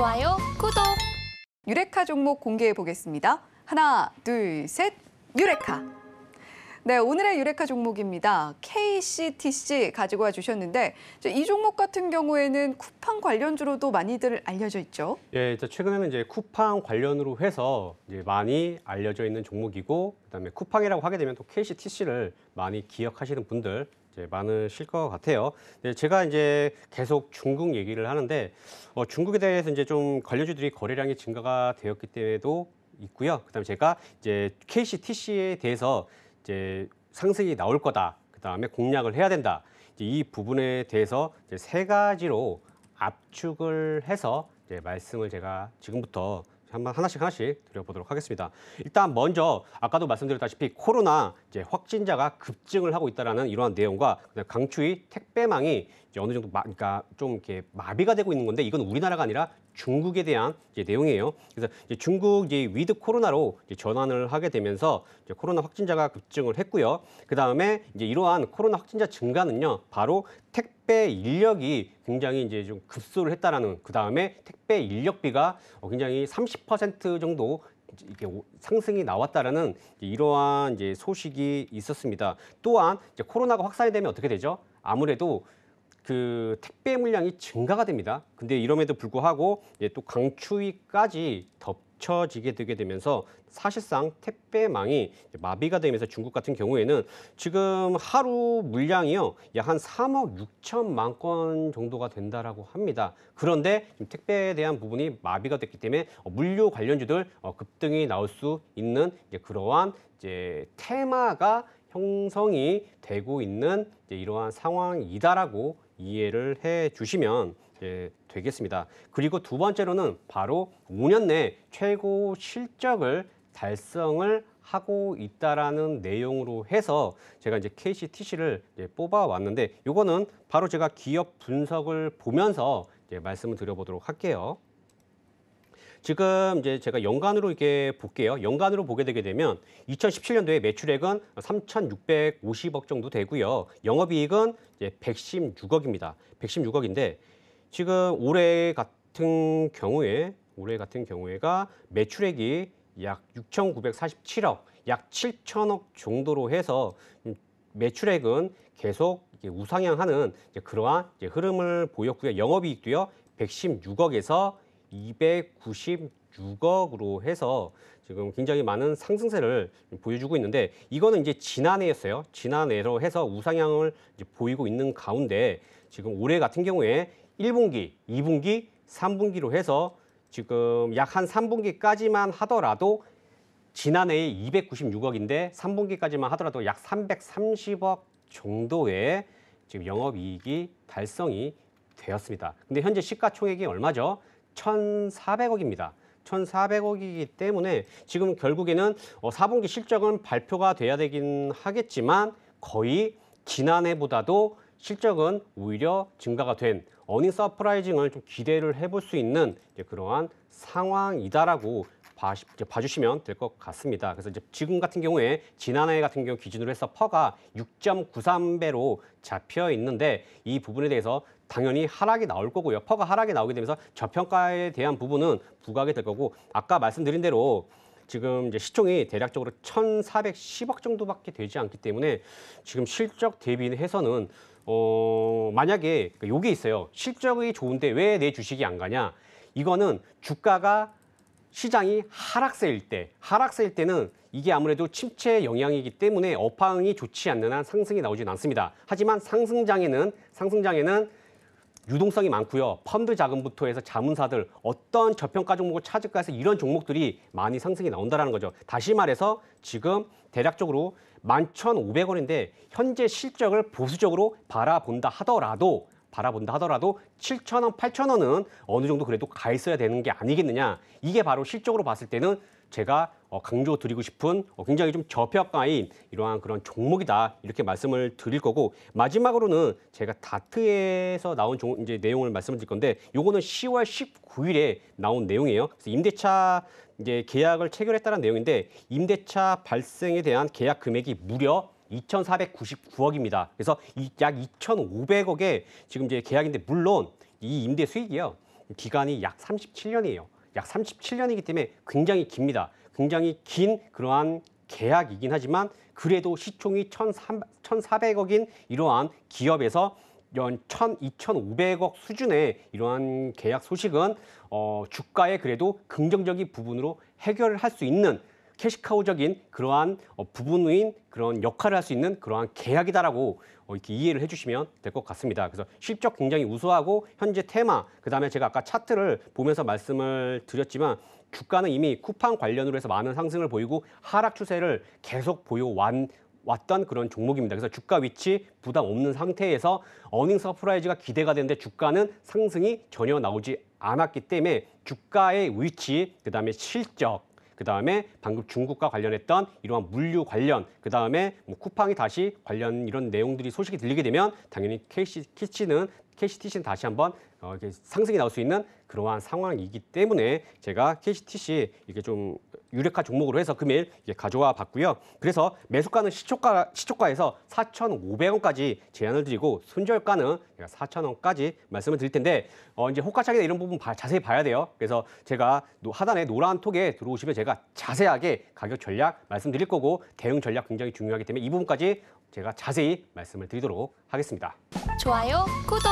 좋아요, 구독! 유레카 종목 공개해 보겠습니다. 하나, 둘, 셋, 유레카! 네, 오늘의 유레카 종목입니다. KCTC 가지고 와 주셨는데 이 종목 같은 경우에는 쿠팡 관련주로도 많이들 알려져 있죠. 예, 최근에는 이제 쿠팡 관련으로 해서 이제 많이 알려져 있는 종목이고 그다음에 쿠팡이라고 하게 되면 또 KCTC를 많이 기억하시는 분들 이제 많으실 것 같아요. 네, 제가 이제 계속 중국 얘기를 하는데 어, 중국에 대해서 이제 좀 관련주들이 거래량이 증가가 되었기 때문에도 있고요. 그다음에 제가 이제 KCTC에 대해서 이제 상승이 나올 거다. 그다음에 공략을 해야 된다. 이 부분에 대해서 이제 세 가지로 압축을 해서 이제 말씀을 제가 지금부터 한번 하나씩 하나씩 드려보도록 하겠습니다. 일단 먼저 아까도 말씀드렸다시피 코로나 이제 확진자가 급증을 하고 있다라는 이러한 내용과 강추위 택배망이 이제 어느 정도 마, 그러니까 좀 이렇게 마비가 되고 있는 건데 이건 우리나라가 아니라 중국에 대한 이제 내용이에요. 그래서 중국 이 위드 코로나로 전환을 하게 되면서 코로나 확진자가 급증을 했고요. 그 다음에 이러한 코로나 확진자 증가는요, 바로 택배 인력이 굉장히 이제 좀 급소를 했다라는 그 다음에 택배 인력비가 어, 굉장히 30% 정도 이게 상승이 나왔다라는 이러한 이제 소식이 있었습니다. 또한 이제 코로나가 확산이 되면 어떻게 되죠? 아무래도 그 택배 물량이 증가가 됩니다. 근데 이럼에도 불구하고 또 강추위까지 덮쳐지게 되게 되면서 사실상 택배망이 마비가 되면서 중국 같은 경우에는 지금 하루 물량이요 약한 3억 6천만 건 정도가 된다라고 합니다. 그런데 택배에 대한 부분이 마비가 됐기 때문에 어, 물류 관련주들 어, 급등이 나올 수 있는 그러한 이제 테마가 형성이 되고 있는 이러한 상황이다라고 이해를 해 주시면 예, 되겠습니다. 그리고 두 번째로는 바로 5년 내 최고 실적을 달성을 하고 있다라는 내용으로 해서 제가 이제 KCTC를 이제 뽑아왔는데 이거는 바로 제가 기업 분석을 보면서 이제 말씀을 드려보도록 할게요. 지금 이제 제가 연간으로 이게 볼게요. 연간으로 보게 되게 되면 2017년도에 매출액은 3,650억 정도 되고요. 영업이익은 이제 116억입니다. 116억인데 지금 올해 같은 경우에 올해 같은 경우에가 매출액이 약 6,947억, 약 7천억 정도로 해서 음, 매출액은 계속 우상향하는 그러한 흐름을 보였고요. 영업이익도요 116억에서 296억으로 해서 지금 굉장히 많은 상승세를 보여주고 있는데 이거는 이제 지난해였어요. 지난해로 해서 우상향을 보이고 있는 가운데 지금 올해 같은 경우에 1분기, 2분기, 3분기로 해서 지금 약 한 3분기까지만 하더라도 지난해에 296억인데 3분기까지만 하더라도 약 330억 정도의 지금 영업이익이 달성이 되었습니다. 근데 현재 시가총액이 얼마죠? 1,400억입니다. 1,400억이기 때문에 지금 결국에는 4분기 어, 실적은 발표가 돼야 되긴 하겠지만 거의 지난해보다도 실적은 오히려 증가가 된 어닝 서프라이징을 좀 기대를 해볼 수 있는 이제 그러한 상황이다라고 봐, 봐주시면 될 것 같습니다. 그래서 이제 지금 같은 경우에 지난해 같은 경우 기준으로 해서 퍼가 6.93배로 잡혀 있는데 이 부분에 대해서 당연히 하락이 나올 거고요. 퍼가 하락이 나오게 되면서 저평가에 대한 부분은 부각이 될 거고 아까 말씀드린 대로 지금 이제 시총이 대략적으로 1,410억 정도밖에 되지 않기 때문에 지금 실적 대비해서는 어 만약에 그 요게 있어요. 실적이 좋은데 왜 내 주식이 안 가냐? 이거는 주가가 시장이 하락세일 때, 하락세일 때는 이게 아무래도 침체 영향이기 때문에 어팡이 좋지 않는 한 상승이 나오진 않습니다. 하지만 상승장에는 상승장에는 유동성이 많고요. 펀드 자금부터 해서 자문사들 어떤 저평가 종목을 찾을까 해서 이런 종목들이 많이 상승이 나온다라는 거죠. 다시 말해서 지금 대략적으로 11,500원인데 현재 실적을 보수적으로 바라본다 하더라도 바라본다 하더라도 7,000원, 8,000원은 어느 정도 그래도 가 있어야 되는 게 아니겠느냐. 이게 바로 실적으로 봤을 때는 제가 어, 강조드리고 싶은 어, 굉장히 좀 저평가인 이러한 그런 종목이다 이렇게 말씀을 드릴 거고 마지막으로는 제가 다트에서 나온 종, 이제 내용을 말씀드릴 건데 요거는 10월 19일에 나온 내용이에요. 그래서 임대차 이제 계약을 체결했다는 내용인데 임대차 발생에 대한 계약 금액이 무려 2,499억입니다. 그래서 약 2,500억에 지금 이제 계약인데 물론 이 임대 수익이요 기간이 약 37년이에요. 약 37년이기 때문에 굉장히 깁니다. 굉장히 긴 그러한 계약이긴 하지만 그래도 시총이 1,400억인 이러한 기업에서 연 1,2,500억 수준의 이러한 계약 소식은 어, 주가에 그래도 긍정적인 부분으로 해결할수 있는 캐시카우적인 그러한 어, 부분인 그런 역할을 할 수 있는 그러한 계약이다라고 어, 이렇게 이해를 해주시면 될 것 같습니다. 그래서 실적 굉장히 우수하고 현재 테마, 그다음에 제가 아까 차트를 보면서 말씀을 드렸지만 주가는 이미 쿠팡 관련으로 해서 많은 상승을 보이고 하락 추세를 계속 보여왔 왔던 그런 종목입니다. 그래서 주가 위치 부담 없는 상태에서 어닝 서프라이즈가 기대가 되는데 주가는 상승이 전혀 나오지 않았기 때문에 주가의 위치, 그다음에 실적, 그다음에 방금 중국과 관련했던 이러한 물류 관련 그다음에 뭐 쿠팡이 다시 관련 이런 내용들이 소식이 들리게 되면 당연히 KC 키치는 캐시티 c 는 다시 한번 어, 이게 상승이 나올 수 있는 그러한 상황이기 때문에 제가 캐시티시 이게 렇좀 유력한 종목으로 해서 금일 가져와 봤고요. 그래서 매수가는 시초가 시초가에서 4,500원까지 제한을 드리고 손절가는 4,000원까지 말씀을 드릴 텐데 어, 이제 호가차기나 이런 부분 봐, 자세히 봐야 돼요. 그래서 제가 하단에 노란 톡에 들어오시면 제가 자세하게 가격 전략 말씀드릴 거고 대응 전략 굉장히 중요하기 때문에 이 부분까지 제가 자세히 말씀을 드리도록 하겠습니다. 좋아요, 구독!